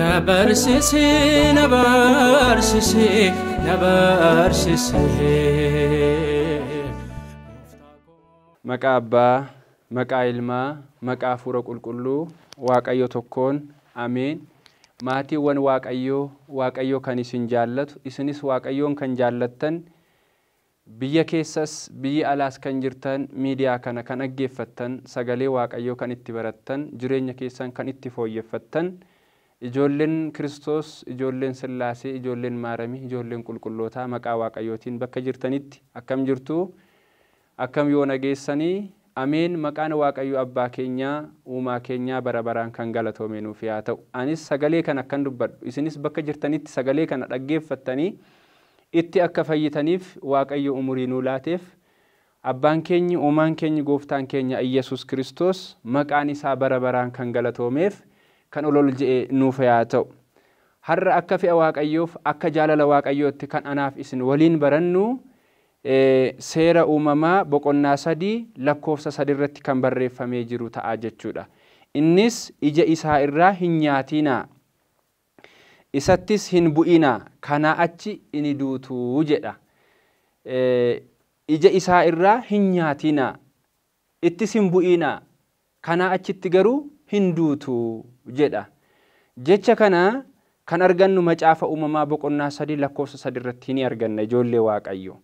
ነበርሲሲ ነበርሲሲ ነበርሲሲ መቃ አባ መቃ ኢልማ መቃ አፉረ ቁልቁሉ ዋቀዮ ቶኮን አሜን maatiiwwan Waaqayyoo, Waaqayyoo kan isin jaallatu, isinis Waaqayyoon kan jaallattan, biyya keessas biyyi alaas kan jirtan, miidiyaa kana kan aggeeffattan sagalee Waaqayyoo kan itti barattan, jireenya keessan kan itti fooyyeffattan, ijoolleen Kiristoos, ijoolleen Sillaasee, ijoolleen Maaramii, ijoolleen qulqullootaa maqaa Waaqayyootiin bakka jirtanitti akkam jirtu, akkam yoo nageessanii Ameen maqaan waaqayyo abbaa keenyaa uumaa keenyaa bara baraan kan nuuf yaa ta'u anis sagalee kana akkan dubbadhu isinis bakka jirtanitti sagalee kana dhaggeeffattanii itti akka fayyitaniif waaqayyo umurii nu laateef abbaan keenyi uumaan keenyi gooftaan keenya Iyyasuus Kiristoos maqaan isaa bara baraan kan galatoomeef kan olol je'e nuuf yaa ta'u har'a akka fe'a waaqayyoof akka jaalala waaqayyootti kan anaaf isin waliin barannu. seera uumamaa boqonnaa sadii lakkoofsa irratti kan barreeffamee jiru ta'a jechuudha. Innis ija isaa irraa hin nyaatinaa isattis hin bu'inaa kanaa achi ini duutuu jedha. Ija isaa irraa hin nyaatinaa ittis hin bu'inaa kanaa achitti garuu hin duutuu jedha. Jecha kana kan argannu macaafa uumamaa boqonnaa sadii lakkoofsa irratti ni arganna ijoollee waaqayyo.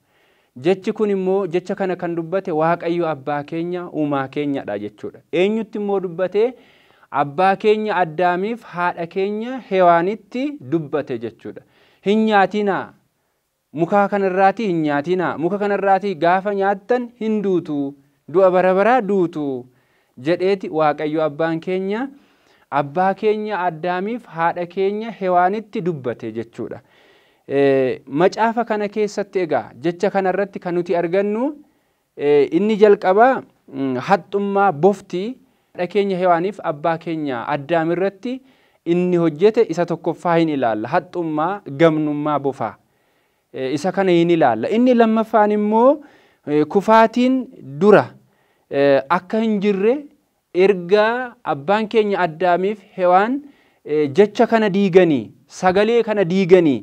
Jechi kun immoo jecha kana kan dubbate waaqayyo abbaa keenya uumaa keenyadha jechuudha. Eenyutti immoo dubbate abbaa keenya addaamiif haadha keenya hewaanitti dubbate jechuudha. Hin nyaatinaa mukaa kanarraatii hin muka gaafa nyaattan hin duutu du'a barabaraa duutu jedheeti waaqayyo abbaan keenya abbaa keenya addaamiif haadha keenya hewaanitti dubbate jechuudha. macaafa kana keessatti egaa jecha kanarratti kan nuti argannu inni jalqabaa mm, haxxummaa boftii dhakeenya hewaaniif abbaa keenya addaam irratti inni hojjete isa tokkoffaa hin ilaalla haxxummaa gamnummaa bofaa isa kana hin ilaalla inni lammaffaan immoo kufaatiin dura akka hin jirre ergaa abbaan keenya addaamiif hewaan jecha kana diiganii sagalee kana diiganii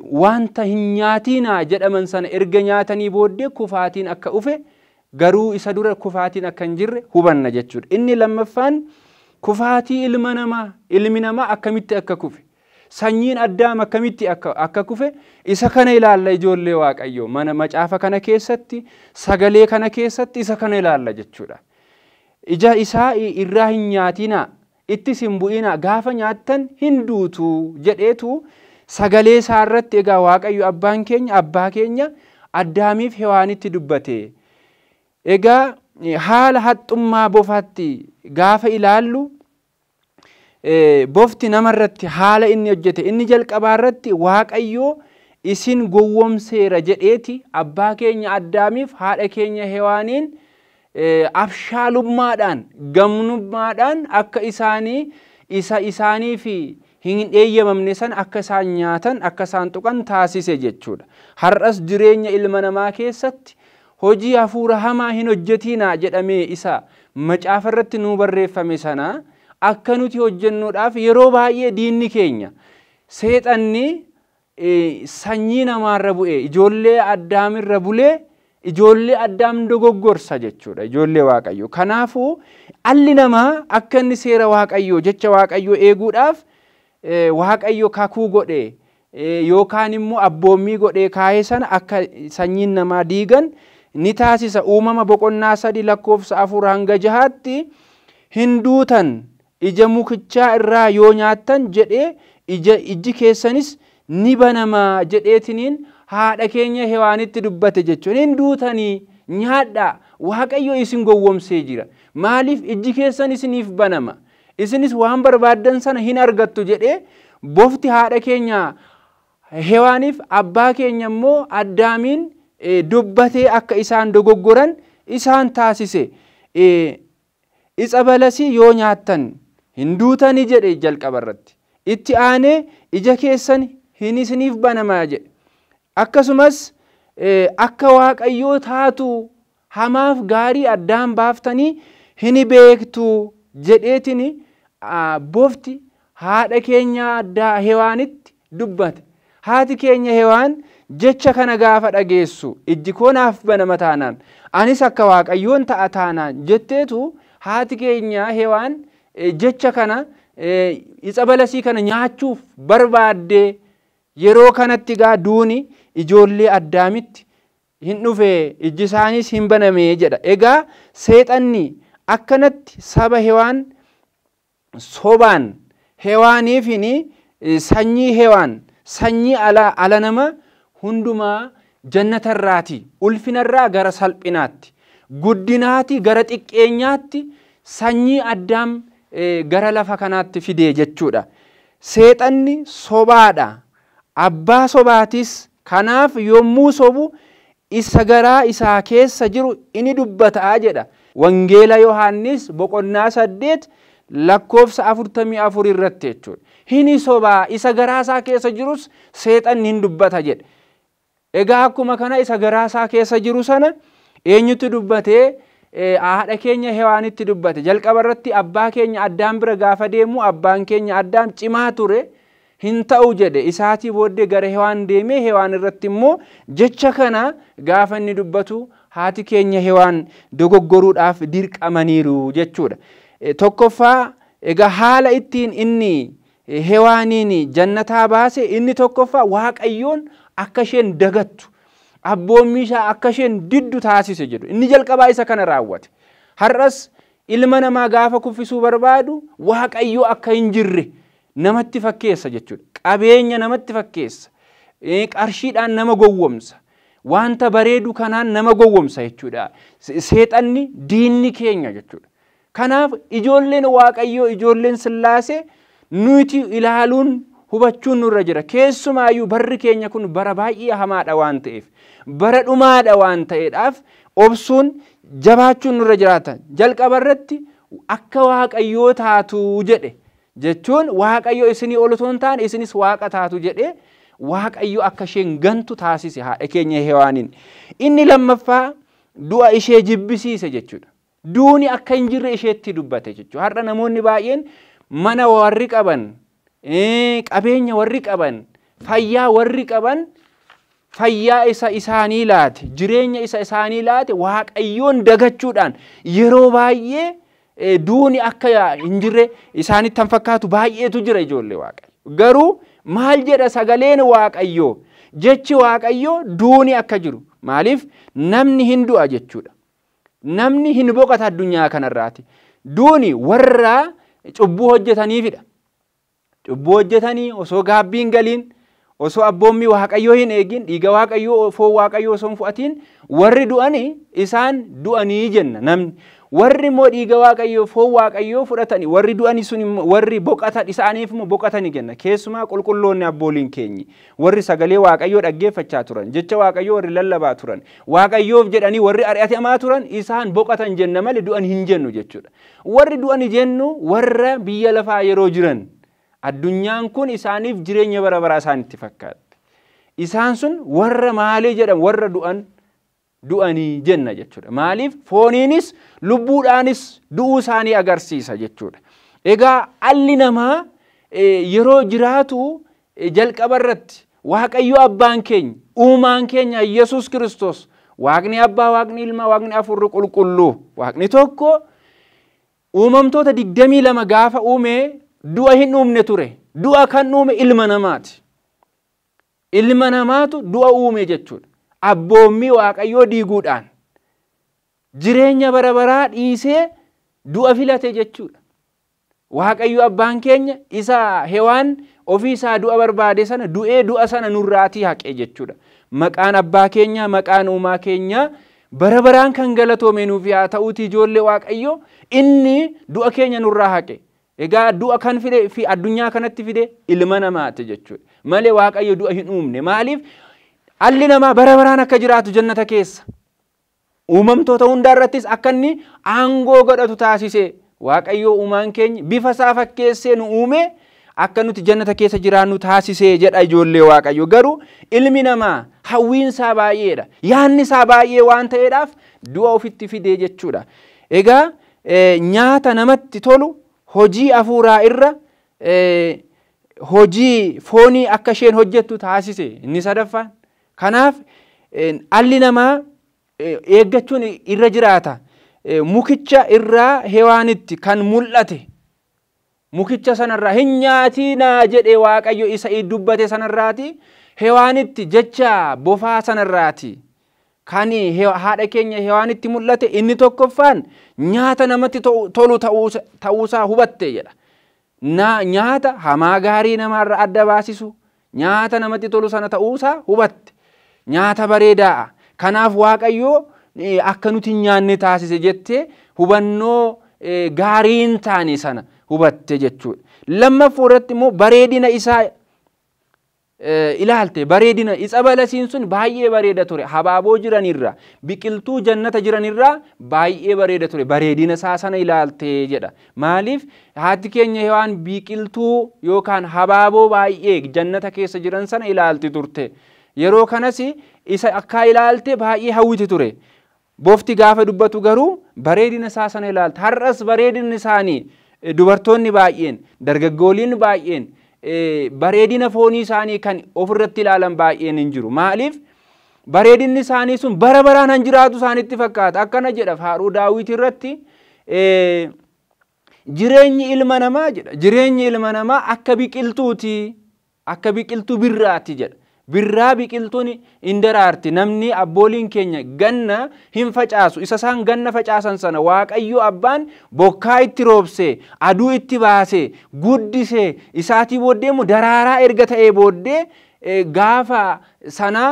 wanta hin nyaatina jedhaman sana erga nyaatanii booddee kufaatiin akka ufe garuu isa dura kufaatiin akka hin jirre hubanna jechuudha. Inni lammaffaan kufaatii ilma namaa ilmi namaa akkamitti akka kufe sanyiin addaam akkamitti akka kufe isa kana ilaalla ijoollee waaqayyo mana macaafa kana keessatti sagalee kana keessatti isa kana ilaalla jechuudha. Ija isaa irraa hin nyaatina ittis hin bu'ina gaafa nyaattan hin duutu jedheetu sagalee isaa irratti egaa waaqayyo abbaan keenya abbaa keenya addaamiif hewaanitti dubbate egaa eh, haala haxxummaa bofaatti gaafa ilaallu eh, bofti namarratti haala inni hojjete inni jalqabaa irratti waaqayyoo isin gowwomseera jedheeti abbaa keenya addaamiif haadha keenya hewaaniin eh, abshaalummaadhaan gamnummaadhaan akka isaanii isa isaanii hin eeyyamamne san akka isaan nyaatan akka isaan tuqan taasise jechuudha. Har'as jireenya ilma namaa keessatti hojii hafuura hamaa hin hojjetina jedhame isa macaafarratti nu barreeffame sana akka nuti hojjennuudhaaf yeroo baay'ee diinni keenya seexanni e, sanyii namaarra bu'ee ijoollee irra bulee ijoollee addaam dogoggorsa jechuudha ijoollee waaqayyo. Kanaafuu dhalli namaa akka inni seera waaqayyoo jecha waaqayyoo eeguudhaaf Eh, waaqayyo kakuu godhe eh, yookaan immoo abboommii godhe kaahe sana akka sanyiin namaa diigan ni taasisa uumama boqonnaa sadii lakkoofsa afur hanga jahaatti hinduutan ija mukichaa irraa yoo nyaattan jedhee ijji keessanis ni banama jedheetiniin haadha keenya hewaanitti dubbate jechuun hinduutanii nyaadha waaqayyo isin gowwomsee jira maaliif ijji keessan isiniif banama isinis waan barbaaddan sana hin argattu jedhee bofti haadha keenya hewaaniif abbaa keenya immoo addaamiin eh, dubbatee akka isaan dogoggoran isaan taasise eh, isa balasii yoo nyaattan hin jedhe jalqabarratti itti aanee ija keessan hin isiniif banamaa jedhe akkasumas eh, akka waaqayyoo taatu hamaaf gaarii addaan baaftanii hin beektu jedheetini bofti haadha keenya addaa hewaanitti dubbate haati keenya hewaan jecha kana gaafa dhageessu ijji konaaf banama taanaan anis akka waaqayyoon ta'a taanaan jetteetu haati keenya hewaan e, jecha kana e, ixa balasii kana nyaachuuf barbaaddee yeroo kanatti gaa duuni ijoollee addaamitti hin dhufee iji isaanis hin banamee jedha egaa seexanni akkanatti saba hewaan sobaan hewaaniifin sanyii hewaan sanyii ala nama hundumaa jannatarraati ulfinarraa gara salphinaatti guddinaati gara xiqqeenyaatti sanyii addaam gara lafa kanaatti fidee jechuudha. Seexanni sobaadha. Abbaa sobaatis kanaaf yommuu sobu isa garaa isaa keessa jiru ini dubbataa jedha. Wangeela Yohaannis boqonnaa saddeet lakkoofsa afurtamii afur irratti jechuudha. Hini sobaa isa garaasaa keessa jirus seexan hin dubbata Egaa akkuma kana isa garaasaa keessa jiru sana eenyutu dubbatee haadha e, keenya hewaanitti dubbate jalqaba irratti abbaa keenya addaan bira gaafa deemu abbaan keenya addaan cimaa ture hinta'u ta'u jedhe isaatii booddee gara hewaan deemee hewaan irratti immoo jecha kana gaafa inni dubbatu haati keenya hewaan dogoggoruudhaaf dirqamaniiru jechuudha. Eh, tokkoffaa egaa haala ittiin inni eh, hewaaniin jannataa baase inni tokkoffaa waaqayyoon akka isheen dagattu abboommi ishaa akka isheen diddu taasise jedhu inni jalqabaa isa kana raawwate har'as ilma namaa gaafa kuffisuu barbaadu waaqayyoo akka hin jirre namatti fakkeessa jechuudha qabeenya namatti fakkeessa eh, qarshiidhaan nama gowwomsa wanta bareedu kanaan nama gowwomsa jechuudha seexanni diinni keenya jechuudha. Kanaaf ijoolleen Waaqayyoo ijoolleen sillaase nuti ilaaluun hubachuun nurra jira. Keessumaayyuu barri keenya kun bara baay'ee hamaadha waan ta'eef bara dhumaadha waan ta'eedhaaf obsuun jabaachuun nurra jiraata. Jalqaba irratti akka Waaqayyoo taatu jedhe jechuun Waaqayyoo isinii ol ta'an isinis Waaqa taatu jedhe Waaqayyoo akka isheen gantu taasise haadha keenya Hewaaniin. Inni lammaffaa du'a ishee jibbisiise jechuudha. duuni akka hin jirre isheetti dubbate jechuudha. Har'a namoonni baay'een mana warri qaban, qabeenya warri qaban, fayyaa warri qaban fayyaa isa isaanii laate, jireenya isa isaanii laate waaqayyoon dagachuudhaan yeroo baay'ee duuni akka hin jirre isaanitti kan fakkaatu baay'eetu jira ijoollee waaqayyo. Garuu maal jedha sagaleen waaqayyoo jechi waaqayyoo duuni akka jiru maaliif namni hin du'a jechuudha. namni hin boqata addunyaa kanarraati. Duuni warra cubbuu hojjetaniifidha. Cubbuu hojjetanii osoo gaabbiin galiin osoo abboommi waaqayyoo hin eegin dhiiga waaqayyoo foon waaqayyoo osoo hin fu'atiin warri du'anii isaan du'anii jenna namni. warri immoo dhiiga waaqayyoo foon waaqayyoo fudhatanii warri du'anii sun immoo warri boqatan isaaniif immoo boqatanii kenna keessumaa qulqulloonni abbooliin keenyi warri sagalee waaqayyoo dhaggeeffachaa turan jecha waaqayyoo warri lallabaa turan waaqayyoof jedhanii warri ari'atamaa turan isaan boqatan jenna malee du'an hin jennu jechuudha warri du'an jennu warra biyya lafaa yeroo jiran addunyaan kun isaaniif jireenya bara baraa isaanitti fakkaatti isaan sun warra maalee jedhamu warra du'an. du'anii jenna jechuudha. Maaliif fooniinis lubbuudhaanis du'uu isaanii agarsiisa jechuudha. Egaa halli namaa e, yeroo jiraatu e, jalqaba irratti waaqayyo abbaan keenya uumaan keenya yesus kiristoos waaqni abbaa waaqni ilmaa waaqni afurri qulqulluu waaqni tokko uumamtoota digdamii lama gaafa uume du'a hin uumne ture du'a kan uume ilma namaati. Ilma namaatu du'a uume jechuudha. abboommii waaqayyoo diiguudhaan jireenya bara baraa dhiisee du'a filate jechuudha. Waaqayyo abbaan keenya isa hewaan ofii isaa du'a barbaade sana du'ee du'a sana nurraatii haqee jechuudha. Maqaan abbaa keenyaa maqaan uumaa keenyaa bara baraan kan galatoome nuuf yaa ta'uuti ijoollee waaqayyo inni du'a keenya nurraa haqe. Egaa du'a kan fide fi addunyaa kanatti fide ilma namaati jechuudha. Malee waaqayyo du'a hin uumne maaliif? dhalli namaa bara baraan akka jiraatu jannata keessa uumamtoota hundaa irrattis akka inni aangoo godhatu taasise waaqayyoo uumaan keenya bifa isaa fakkeessee nu uume akka nuti jannata keessa jiraannu taasise jedha ijoollee waaqayyo garuu ilmi namaa hawwiinsaa baay'eedha yaannisaa baay'ee waan ta'eedhaaf du'a ofitti fidee jechuudha egaa e, nyaata namatti tolu hojii hafuuraa irra e, hojii foonii akka isheen hojjettu taasise inni sadaffaan Kanaaf eh, dhalli namaa eh, eeggachuun irra jiraata. Eh, mukicha irraa hewaanitti kan mul'ate mukicha sanarraa hin nyaatinaa jedhe Waaqayyo isa dubbate sanarraati. Hewaanitti jecha bofaa sanarraati. Kan haadha keenya hewaanitti mul'ate inni tokkoffaan nyaata namatti tolu ta'uusaa hubatte jedha. Nyaata hamaa gaarii namaarra adda baasisu nyaata namatti tolu sana ta'uusaa hubatte. nyaata bareedaadha. Kanaaf Waaqayyoo e, akka nuti nyaanne taasise jette hubannoo e, gaariin taane sana hubatte jechuudha. Lammaffoo irratti immoo bareedina isaa e, ilaalte bareedina isa balasiin sun baay'ee bareeda ture habaaboo jiranirra biqiltuu jannata jiranirra baay'ee bareeda ture bareedina isaa sana ilaalte jedha maaliif haati keenya waan biqiltuu yookaan habaaboo baay'ee jannata keessa jiran sana ilaalti turte yeroo kanas isa akka ilaalte baay'ee hawwiti ture. Bofti gaafa dubbatu garuu bareedina isaa sana ilaalta. Har'as bareedinni isaanii eh, dubartoonni baay'een dargaggooliin baay'een eh, bareedina foonii isaanii kan ofirratti ilaalan baay'een hinjiru jiru. Maaliif bareedinni isaanii sun bara baraan han jiraatu isaanitti fakkaata. Akkana jedha faaruu daawwiti irratti eh, jireenyi ilma namaa akka biqiltuutii Akka biqiltuu birraati jedha. birraa kiltuni hin daraarti namni abbooliin keenya ganna him facaasu isa isaan ganna facaasan sana waaqayyo abbaan bokkaa itti roobse aduu itti baase guddise isaatii booddee immoo daraaraa erga ta'ee booddee gaafa sana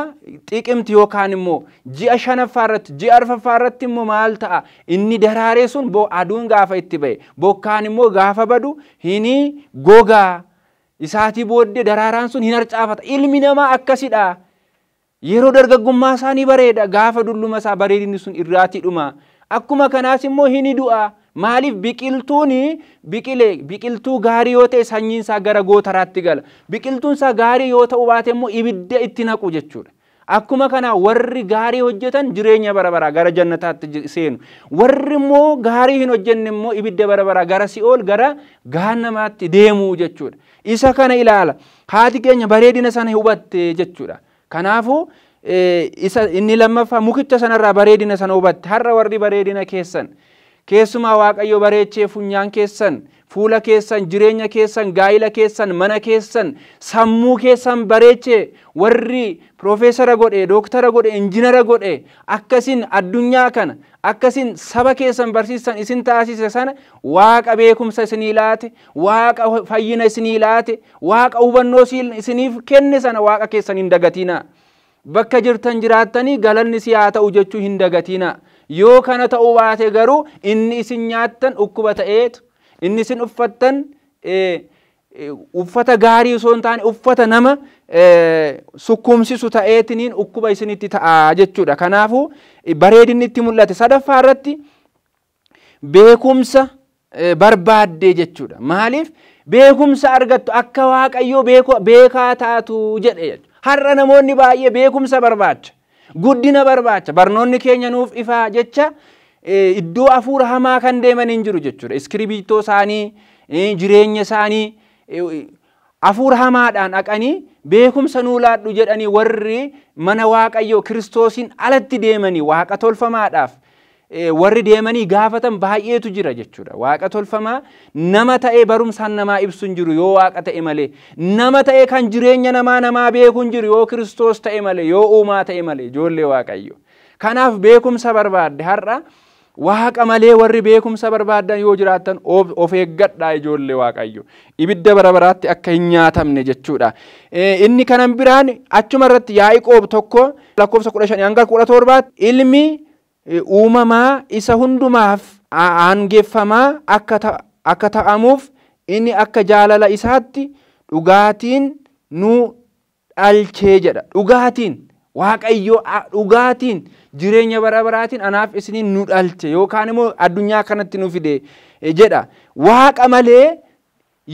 xiqimti yookaan immoo ji'a shanaffaa irratti ji'a arfaffaa irratti immoo maal ta'a inni daraaree sun aduun gaafa itti ba'e bokkaan immoo gaafa badu hini goga isaatii booddee daraaraan sun hin harcaafata. Ilmi namaa akkasidha. Yeroo dargaggummaa isaanii bareeda gaafa dulluma isaa bareedinni sun irraati dhuma Akkuma kanaas immoo hin du'a. Maaliif biqiltuun biqile biqiltuu gaarii yoo ta'e sanyiin isaa gara gootaraatti gala. Biqiltuun isaa gaarii yoo ta'u baate immoo ibidda itti naqu jechuudha. akkuma kana warri gaarii hojjetan jireenya bara baraa gara jannataatti seenu warri immoo gaarii hin hojjenne immoo ibidda bara baraa gara si'ool gara gaannamaatti deemuu jechuudha isa kana ilaala haati keenya bareedina sana hubatte jechuudha kanaafuu isa inni lammaffaa mukicha sanarraa bareedina sana hubatte har'a warri bareedina keessan keessumaa waaqayyo bareechee funyaan keessan fuula keessan jireenya keessan gaa'ila keessan mana keessan sammuu keessan bareechee warri profeesara godhe dooktara godhe injinara godhe akkasiin addunyaa kana akkasiin saba keessan barsiisan isin taasise sana waaqa beekumsa isinii laate waaqa fayyina isinii laate waaqa hubannoo isiniif kenne sana waaqa keessan hin dagatina bakka jirtan jiraattanii galalni si haa ta'u jechuu hin dagatina. yoo kana ta'uu baate garuu inni isin nyaattan dhukkuba ta'eetu inni isin uffattan uffata gaarii osoo taane uffata nama sukkumsisu ta'eetiniin ukkuba isinitti ta'a jechuudha. Kanaafuu bareedinni itti mul'ate sadaffaa irratti beekumsa barbaaddee jechuudha. Maaliif beekumsa argattu akka waaqayyoo beekaa taatu jedhe Har'a namoonni baay'ee beekumsa barbaacha. guddina barbaacha barnoonni keenya nuuf ifaa jecha e, iddoo hafuura hamaa kan deeman hin jiru jechuudha. Iskiribiitoo isaanii e, jireenya isaanii hafuura e, hamaadhaan dhaqanii beekumsa nuu laadhu jedhanii warri mana waaqayyoo kiristoosiin alatti deemanii waaqa tolfamaadhaaf Eh, warri deemanii gaafatan baay'eetu jira jechuudha. Waaqa tolfamaa nama ta'e barumsaan namaa ibsu jiru yoo waaqa ta'e malee nama ta'e kan jireenya namaa namaa beeku jiru yoo kiristoos ta'e malee yoo uumaa ta'e malee ijoollee waaqayyo. Kanaaf beekumsa barbaadde har'a waaqa malee warri beekumsa barbaadan yoo jiraatan of eeggadhaa ijoollee waaqayyo. Ibidda bara baraatti akka hin nyaatamne jechuudha. Eh, inni kanan biraan achuma irratti yaa'i qoob tokko lakkoofsa kudha shanii hanga kudha ilmi. Eh, uumamaa isa hundumaaf aangeeffamaa akka ta'amuuf inni akka jaalala isaatti dhugaatiin nu dhalchee jedha dhugaatiin waaqayyo dhugaatiin jireenya bara baraatiin anaaf isiniin nu dhalche yookaan immoo addunyaa kanatti nu fide eh, jedha waaqa malee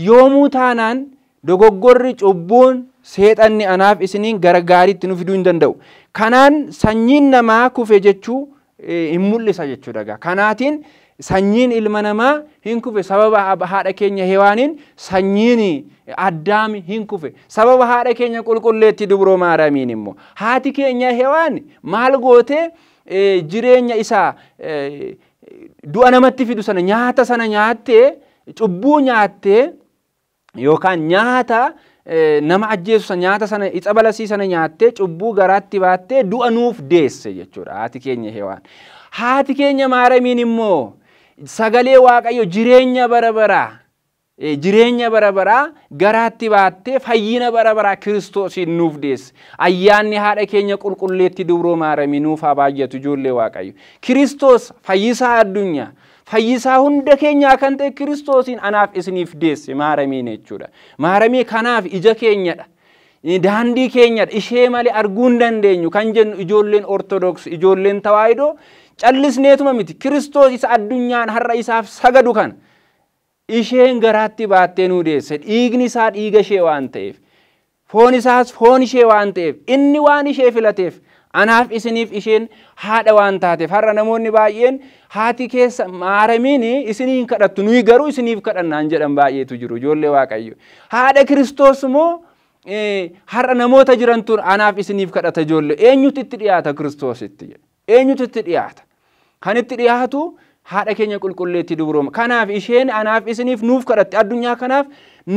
yoomuu taanaan dogoggorri cubbuun seexanni anaaf isiniin gara gaariitti nu fiduu hin danda'u kanaan sanyiin namaa kufe jechuu hin mul'isa jechuudha. Kanaatiin sanyiin ilma namaa hin kufe sababa haadha keenya hewaaniin sanyiin addaami hin kufe sababa haadha keenya qulqulleetti dubroo maaramiin immoo haati keenya hewaan maal gootee e, jireenya isaa e, du'a namatti fidu sana nyaata sana nyaattee cubbuu nyaattee yookaan nyaata nama ajjeesu nyaata sana ixa sana nyaattee cubbuu garaatti baattee du'a nuuf deesse jechuudha haati keenya hewaan. Haati keenya maaramiin immoo sagalee waaqayyo jireenya bara baraa garaatti baattee fayyina bara baraa kiristoosiin nuuf deesse. Ayyaanni haadha keenya qulqulleetti dubroo maaramii nuufaa baay'atu ijoollee waaqayyo. Kiristoos fayyisaa addunyaa. fayyisaa hunda keenyaa kan ta'e kiristoosiin anaaf isiniif deesse maaramiin jechuudha. Maaramii kanaaf ija keenyadha. Daandii keenyadha. Ishee malee arguu hin dandeenyu kan jennu ijoolleen ortodoks ijoolleen tawaayidoo callisneetuma miti kiristoos isa addunyaan har'a isaaf sagadu kan isheen garaatti baattee nu deesse dhiigni isaa dhiiga ishee waan ta'eef foon isaas foon ishee waan ta'eef inni waan ishee filateef anaaf isiniif isheen haadha waan taateef har'a namoonni baay'een haati keessa maaramiin isinii hin kadhattu nuyi garuu isiniif kadhannaan jedhan baay'eetu jiru ijoollee waaqayyo haadha kiristoos immoo har'a namoota jirantu anaaf isiniif kadhata ijoollee eenyutu itti dhiyaata kiristoositti eenyutu itti dhiyaata kan itti dhiyaatu haadha keenya qulqulleetti dubroma. Kanaaf isheen anaaf isiniif nuuf kadhatti addunyaa kanaaf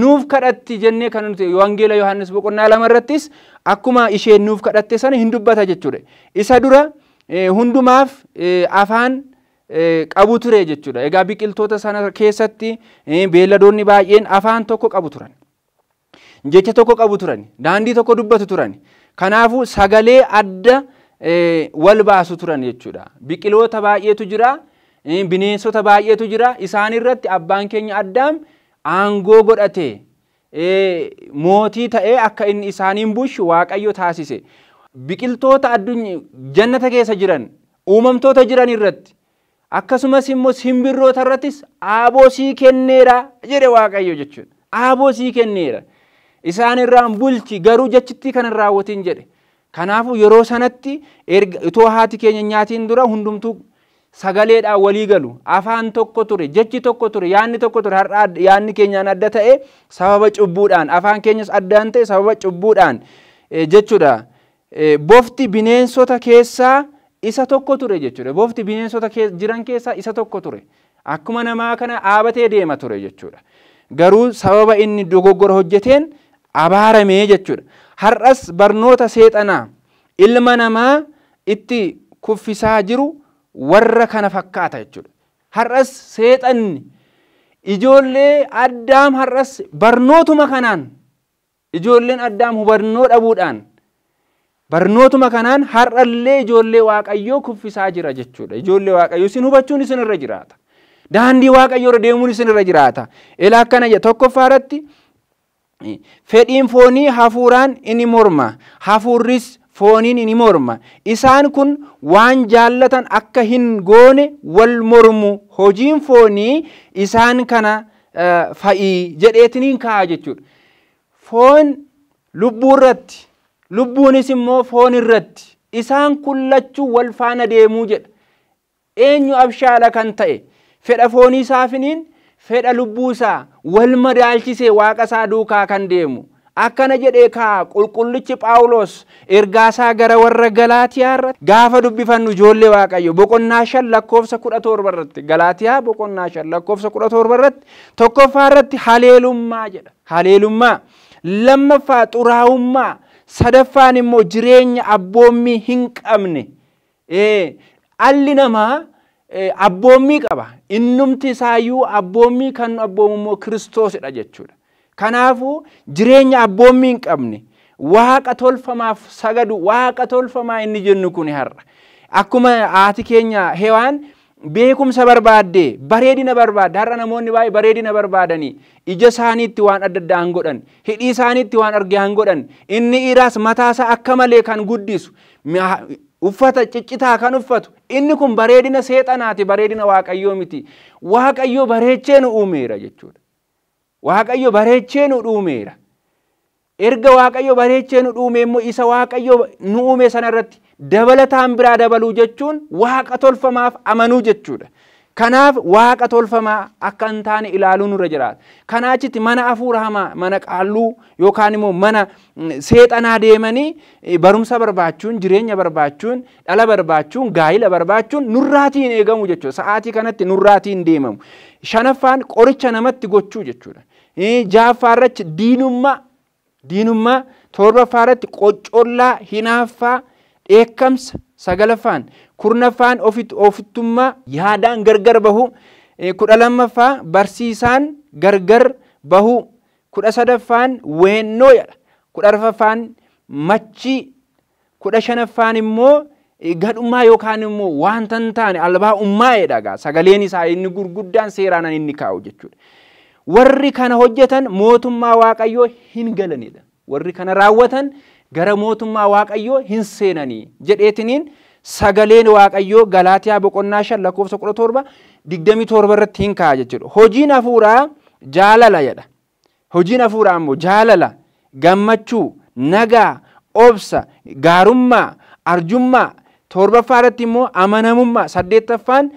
nuuf kadhatti jennee kan nuti wangeela Yohaannis boqonnaa lama irrattis akkuma isheen nuuf kadhatte sana hin dubbata jechuudha. Isa dura hundumaaf afaan qabu ture jechuudha. Egaa biqiltoota sana keessatti beelladoonni baay'een afaan tokko qabu turan. Jecha tokko qabu turan. Daandii tokko dubbatu turan. Kanaafuu sagalee adda wal baasu turan jechuudha. Biqiloota baay'eetu jiraa. bineensota baay'eetu jira. Isaan irratti abbaan keenya addaam aangoo godhate e, mootii ta'e akka inni isaaniin bulchu waaqayyo taasise. Biqiltoota jannata keessa jiran uumamtoota jiran irratti akkasumas immoo simbirroota irrattis aaboo sii kenneera jedhe waaqayyo Aaboo sii kenneera. Isaan irraan bulchi garuu jechitti kan hin jede jedhe. yeroo sanatti erga itoo haati keenya nyaatiin dura hundumtuu sagaleedhaan walii galu afaan tokko ture jechi tokko ture yaanni tokko ture har'aa yaanni keenyaan adda ta'e sababa cubbuudhaan afaan keenyas addaan ta'e sababa cubbuudhaan jechuudha bofti bineensota keessaa isa tokko ture jechuudha bofti bineensota jiran keessaa isa tokko ture akkuma namaa kana dhaabatee deema ture jechuudha garuu sababa inni dogoggora hojjeteen abaaramee jechuudha har'as barnoota seexanaa ilma namaa itti kuffisaa jiru warra kana fakkaata jechuudha. Har'as seexanni ijoollee addaam har'as barnootuma kanaan ijoolleen addaam hubannoo dhabuudhaan barnootuma kanaan har'allee ijoollee waaqayyoo kuffisaa jira jechuudha. Ijoollee waaqayyoo isin hubachuun isinirra jiraata. Daandii waaqayyoo irra deemuun isinirra jiraata. Ilaa akkana tokkoffaa irratti fedhiin foonii hafuuraan ini morma hafuurris fooniin ni morma. Isaan kun waan jaallatan akka hin goone wal mormu. Hojiin foonii isaan kana eh, fa'ii jedheetiniin kaa'a jechuudha. Foon lubbuurratti irratti, lubbuunis immoo foon irratti isaan kullachuu wal faana deemuu jedha. Eenyu abshaala kan ta'e fedha foonii saafiniin fedha lubbuu isaa wal madaalchisee waaqa isaa duukaa kan deemu. akkana jedhee kaa qulqullichi phaawulos ergaasaa gara warra galaatiyaa gaafa dubbifannu ijoollee waaqayyo boqonnaa shan lakkoofsa kudha torba irratti boqonnaa shan lakkoofsa kudha tokkoffaa irratti haleelummaa jedha haleelummaa lammaffaa xuraa'ummaa sadaffaan immoo jireenya abboommii hin qabne dhalli namaa abboommii qaba innumti isaayyuu abboommii kan abboomu immoo kiristoosidha jechuudha. Kanaafuu jireenya abboommi hin qabne waaqa tolfamaaf sagadu waaqa tolfamaa inni jennu kun har'a. Akkuma haati keenya hewaan beekumsa barbaadde bareedina barbaadde har'a namoonni baay'ee bareedina barbaadanii ija isaaniitti waan adda addaa hin godhan hidhii isaaniitti waan arge hin godhan inni dhiiraas mataasaa akka malee kan guddisu uffata ciccitaa kan uffatu inni kun bareedina seexanaati bareedina waaqayyoo miti waaqayyoo bareechee nu uumeera jechuudha. Waaqayyo bareechee nu dhuumeera. Erga Waaqayyo bareechee nu dhuume immoo isa Waaqayyo nu uume sana irratti dabalataan biraa dabaluu jechuun waaqa tolfamaaf amanuu jechuudha. Kanaaf waaqa tolfamaa akka hin taane ilaaluu nurra jiraata. Kanaa achitti mana hafuura hamaa, mana qaalluu yookaan immoo mana seexanaa deemanii barumsa barbaachuun, jireenya barbaachuun, dhala barbaachuun, gaayila barbaachuun nurraatiin eegamu jechuudha. Sa'aatii kanatti nurraatiin deemamu. Shanaffaan qoricha namatti gochuu jechuudha. jaaffaarratti diinummaa diinummaa torbaffaarratti qocollaa hinaaffaa dheekkamsa sagalaffaan kurnaffaan ofittummaa yaadaan gargar bahuu kudha lammaffaa barsiisaan gargar bahuu kudha sadaffaan weennoo kudha rafafaan machii kudha shanaffaan immoo gadhummaa yookaan immoo wanta hin taane albaa ummaa sagaleen isaa inni gurguddaan seeraanaan inni kaa'u jechuudha. warri kana hojjetan mootummaa Waaqayyoo hin galanidha. Warri kana raawwatan gara mootummaa Waaqayyoo hin seenanii jedheetiniin sagaleen Waaqayyoo Galaatiyaa boqonnaa shan lakkoofsa kudha torba digdamii torba irratti hin ka'a jechuudha. Hojiin hafuuraa jaalala jedha. Hojiin hafuuraa immoo jaalala, gammachuu, nagaa, obsa, gaarummaa, arjummaa, torbaffaa irratti immoo amanamummaa, saddeettaffaan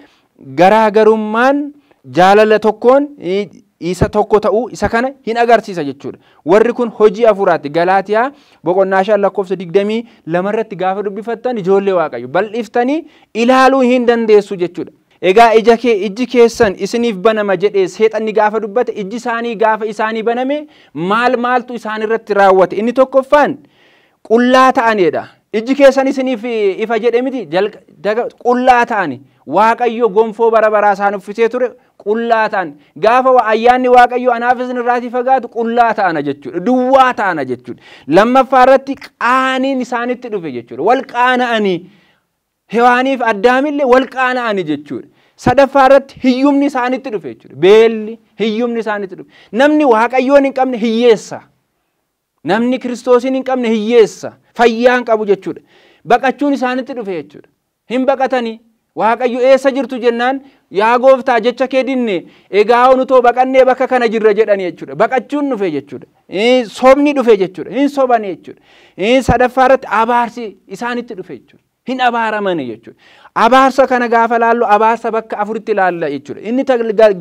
garaagarummaan jaalala tokkoon isa tokko ta'uu isa kana hin agarsiisa jechuudha. Warri kun hojii afuraatti galaatiyaa boqonnaa shan lakkoofsa digdamii lamarratti gaafa dubbifattan ijoollee waaqayyo bal'iftanii ilaaluu hin dandeessu jechuudha. Egaa ija kee ijji keessan isiniif banama jedhee seexanni gaafa dubbate ijji isaanii gaafa isaanii baname maal maaltu isaanirratti raawwate inni tokkoffaan qullaa ta'anidha. Ijji keessan isiniif ifa jedhe miti qullaa ta'ani waaqayyo gonfoo bara baraa isaan uffisee ture qullaa ta'an gaafa ayyaanni waaqayyo anaafis irraatii fagaatu qullaa ta'ana jechuudha duwwaa ta'ana jechuudha lammaffaa irratti qaaniin isaanitti dhufe jechuudha wal qaana'anii hewaaniif addaamillee wal qaana'anii jechuudha. sadaffaa irratti hiyyumni isaanitti dhufe jechuudha. Beelli hiyyumni isaanitti dhufe. Namni waaqayyoon hin qabne hiyyeessa. Namni kiristoosiin hin qabne hiyyeessa. Fayyaa hin qabu jechuudha. Baqachuun isaanitti dhufe jechuudha. Hin baqatanii waaqayyo eessa jirtu jennaan yaa gooftaa jecha kee dinne egaa nutoo baqannee bakka kana jirra jedhan jechuudha baqachuun dhufe jechuudha sobni dhufe jechuudha hin soban jechuudha sadaffaa irratti abaarsi isaanitti dhufe jechuudha hin abaaraman jechuudha abaarsa kana gaafa laallu abaarsa bakka afuritti laalla jechuudha inni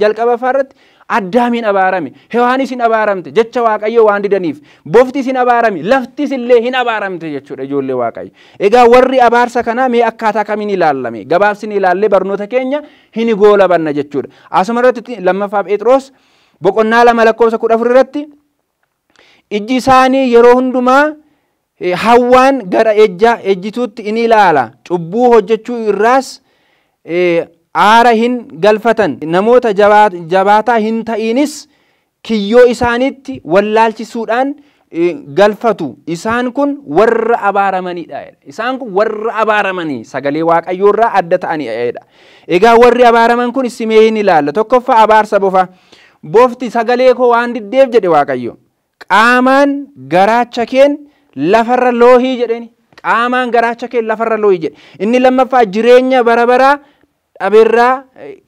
jalqabaffaa irratti addaamiin abaarame hewaanis hin abaaramte jecha waaqayyo waan didaniif boftis hin abaarame laftis illee hin abaaramte jechuudha ijoollee waaqayyo. Egaa warri abaarsa kanaa mee akkaataa kamiin ilaallame gabaabsini ilaallee barnoota keenya hin goola banna jechuudha. Asuma irratti lammaffaa Phexros boqonnaa lama lakkoofsa kudha afur irratti ijji isaanii yeroo hundumaa hawwaan gara ejja ejjituutti in ilaala cubbuu hojjechuu irraas aara hin galfatan namoota jabaataa hin ta'inis kiyyoo isaanitti wallaalchisuudhaan e, galfatu isaan kun warra abaaramaniidha isaan kun warra abaaramanii sagalee waaqayyoo adda ta'aniidha e, egaa warri abaaraman kun simee hin ilaalla tokkoffaa abaarsa bofa bofti sagalee koo waan diddeef jedhe waaqayyo qaamaan garaacha keen lafarra loohii jedheni qaamaan garaacha keen lafarra loohii jedhe inni lammaffaa jireenya bara baraa dhabeerraa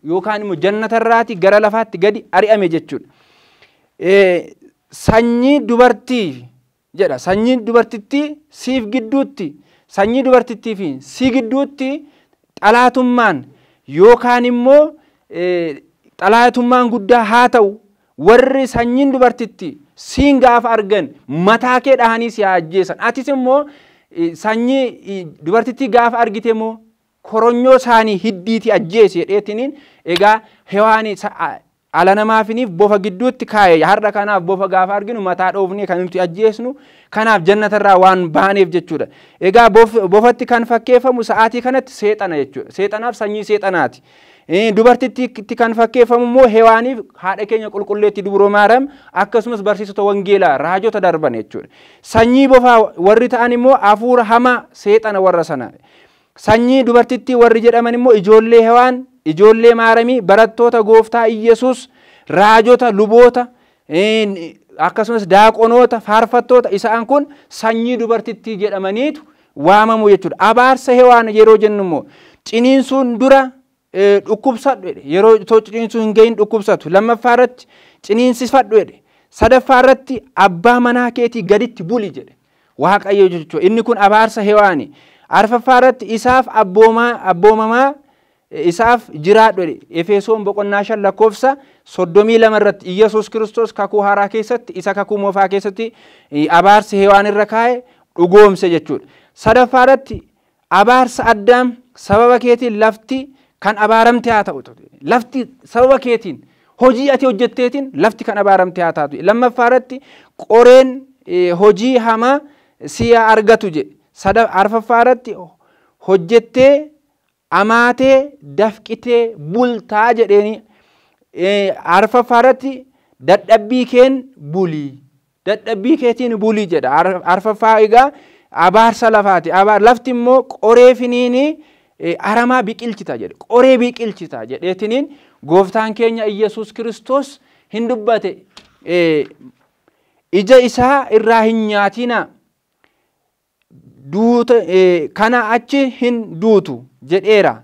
yookaan immoo jannatarraati gara lafaatti gadi ari'ame jechuudha. Sanyii dubartii jedha. Sanyii dubartitti siif gidduutti sanyii dubartittii fi si gidduutti xalaatummaan yookaan immoo xalaatummaan guddaa haa ta'u warri sanyiin dubartitti siin gaafa argan mataa kee dhahanii si ajjeessan Atis immoo sanyii dubartittii gaafa argite immoo koronyoo isaanii hiddiitii ajjeese jedheetiniin egaa hewaan ala namaafiniif bofa gidduutti kaa'e har'a kanaaf bofa gaafa arginu mataa dhoofnee kan nuti ajjeesnu kanaaf jannatarraa waan baaneef jechuudha. Egaa bofatti kan fakkeeffamu sa'aatii kanatti seexana jechuudha. Seexanaaf sanyii seexanaati. Dubartitti kan fakkeeffamu immoo hewaaniif haadha keenya qulqulleetti dubroo maaram akkasumas barsiisota wangeelaa raajota darban jechuudha. Sanyii bofaa warri ta'an immoo hafuura hamaa seexana warra sanaa. sanyii dubartitti warri jedhaman immoo ijoollee hewaan ijoollee maaramii barattoota gooftaa iyyesuus raajota luboota akkasumas daaqonoota faarfattoota isaan kun sanyii dubartitti jedhamaniitu waamamu jechuudha abaarsa hewaan yeroo jennummoo ciniinsuun dura e, dhukkubsadhu jedhe yeroo ciniinsuun gahin dhukkubsatu lammaffaa irratti ciniinsifadhu jedhe irratti abbaa manaa keetii gaditti buli jedhe waaqayyo jechuudha inni kun abaarsa hewaani. arfaffaa irratti isaaf abboomamaa isaaf jiraadhu efesoon boqonnaa shan lakkoofsa soddomii lama irratti iyyasuus kiristoos kakuu haaraa keessatti isa kakuu moofaa keessatti abaarsi heewaan irra kaa'e dhugoomse jechuudha. sadaffaa irratti abaarsa addaam sababa keetiin lafti kan abaaramte haa ta'u lafti sababa keetiin hojii ati hojjetteetiin lafti kan abaaramte haa taatu lammaffaa irratti qoreen hojii hamaa si argatu jedhe arfaffaa irratti hojjettee amaatee dafqitee bultaa jedheen arfaffaa irratti dadhabbii keen bulii dadhabbii keetiin bulii jedha arfaffaa egaa abaarsa lafaati lafti immoo qoree finiini aramaa biqilchita jedhe qoree biqilchita jedheetiniin gooftaan keenya Iyyasuus Kiristoos hin dubbate ija isaa irraa hin nyaatina E, kana achi hin duutu jedheera.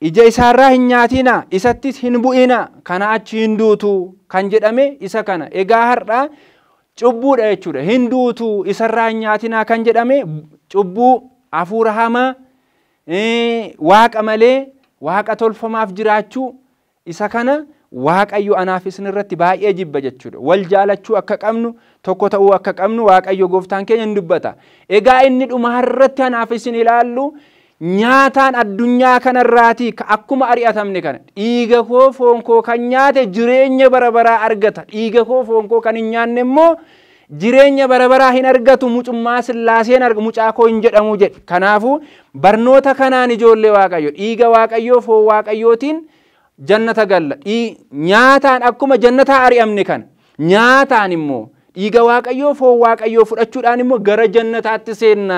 Ija isaarraa hin nyaatinaa isattis hin bu'inaa kana achi hin duutu kan jedhame isa kana. Egaa har'aa cubbuudha jechuudha. Hin duutu isarraa hin nyaatinaa kan jedhame cubbuu hafuura hamaa e, waaqa malee waaqa tolfamaaf jiraachuu isa kana waaqayyo anaaf isin irratti baay'ee jibba jechuudha. Wal jaalachuu akka qabnu. tokko ta'uu akka qabnu waaqayyo gooftaan keenya ni dubbata. Egaa inni dhumaa irratti hanaaf isin ilaallu nyaataan addunyaa kanarraatii akkuma ari'atamne kana dhiiga koo foon koo kan nyaate jireenya bara argata dhiiga koo kan hin nyaanne immoo jireenya bara baraa hin argatu mucummaa sillaaseen arga mucaa koo hin jedhamu jedhe kanaafu barnoota kanaan ijoollee waaqayyo dhiiga Waaqayyo foon waaqayyootiin jannata galla nyaataan akkuma jannataa ari'amne kana nyaataan immoo dhiiga waaqayyoo foon waaqayyoo fudhachuudhaan immoo gara jannataatti seenna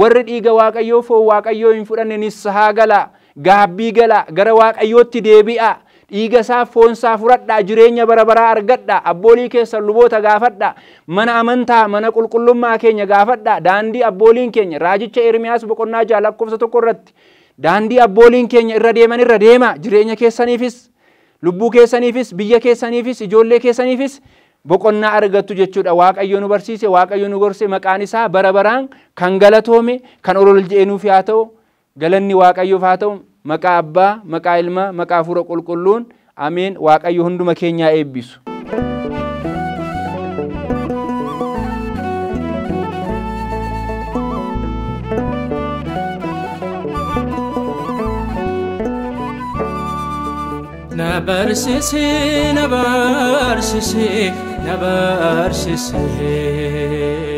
warri dhiiga waaqayyoo foon waaqayyoo hin fudhannenis sahaa gala gaabbii gala gara waaqayyootti deebi'a dhiiga isaa foon isaa fudhadha jireenya bara baraa argadha abboolii keessan luboota gaafadha mana amantaa mana qulqullummaa keenya gaafadha daandii abbooliin keenya raajicha ermiyaas boqonnaa ja'a lakkoofsa tokko irratti daandii abbooliin keenya irra deeman irra deema jireenya keessaniifis lubbuu keessaniifis biyya keessaniifis ijoollee keessaniifis. boqonnaa argattu jechuudha. Waaqayyo nu barsiise, Waaqayyo nu gorse maqaan isaa bara baraan kan galatoome, kan olol jedhenuuf haa ta'u, galanni Waaqayyoof haa ta'u, maqaa Abbaa, maqaa Ilmaa, maqaa Hafuura Qulqulluun, ameen Waaqayyo hunduma keenyaa eebbisu. Na barsiisi na barsiisi. نبار سسهي